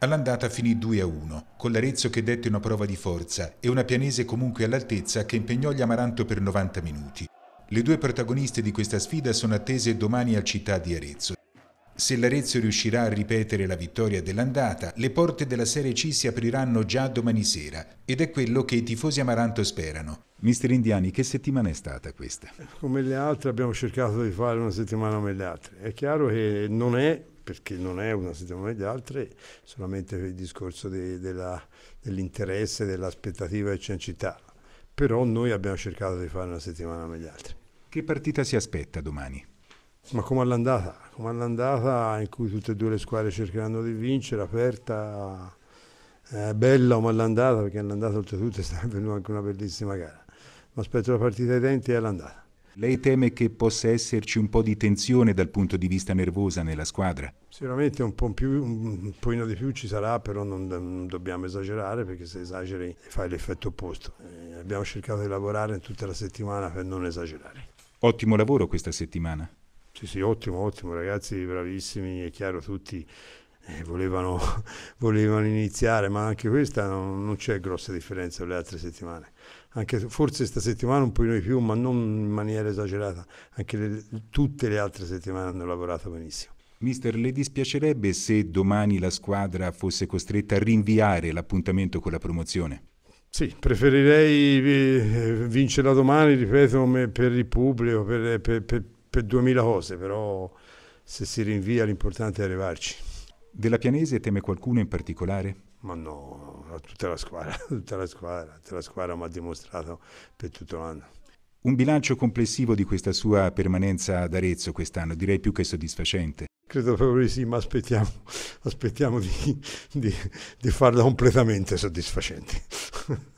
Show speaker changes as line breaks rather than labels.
All'andata finì 2-1, con l'Arezzo che dette una prova di forza e una pianese comunque all'altezza che impegnò gli Amaranto per 90 minuti. Le due protagoniste di questa sfida sono attese domani al Città di Arezzo. Se l'Arezzo riuscirà a ripetere la vittoria dell'andata, le porte della Serie C si apriranno già domani sera ed è quello che i tifosi Amaranto sperano. Mister Indiani, che settimana è stata questa?
Come le altre abbiamo cercato di fare una settimana come le altre. È chiaro che non è perché non è una situazione gli altri, solamente per il discorso de, della, dell'interesse, dell'aspettativa in città. Però noi abbiamo cercato di fare una settimana come gli altri. Che partita si aspetta domani? Ma come all'andata? Come all'andata in cui tutte e due le squadre cercheranno di vincere, aperta, eh, bella come all'andata, perché all'andata oltretutto è stata venuta anche una bellissima gara. Ma aspetto la partita ai denti e all'andata. Lei teme che possa esserci un
po' di tensione dal punto di vista nervosa nella squadra?
Sicuramente un po' più, un pochino di più ci sarà, però non, non dobbiamo esagerare perché se esageri fai l'effetto opposto. Eh, abbiamo cercato di lavorare tutta la settimana per non esagerare.
Ottimo lavoro questa settimana.
Sì, sì, ottimo, ottimo, ragazzi bravissimi, è chiaro tutti eh, volevano, volevano, iniziare, ma anche questa non, non c'è grossa differenza con le altre settimane. Anche forse questa settimana un po' di più, ma non in maniera esagerata, anche le, tutte le altre settimane hanno lavorato benissimo.
Mister, le dispiacerebbe se domani la squadra fosse costretta a rinviare l'appuntamento con la promozione?
Sì, preferirei eh, vincerla domani, ripeto, per il pubblico, per, per, per, per 2000 cose, però se si rinvia l'importante è arrivarci. Della Pianese teme
qualcuno in particolare?
Ma no, tutta la squadra, tutta la squadra, tutta la squadra mi ha dimostrato per tutto l'anno.
Un bilancio complessivo di questa sua permanenza ad Arezzo quest'anno direi più che soddisfacente.
Credo proprio di sì, ma aspettiamo, aspettiamo di, di, di farla completamente soddisfacente.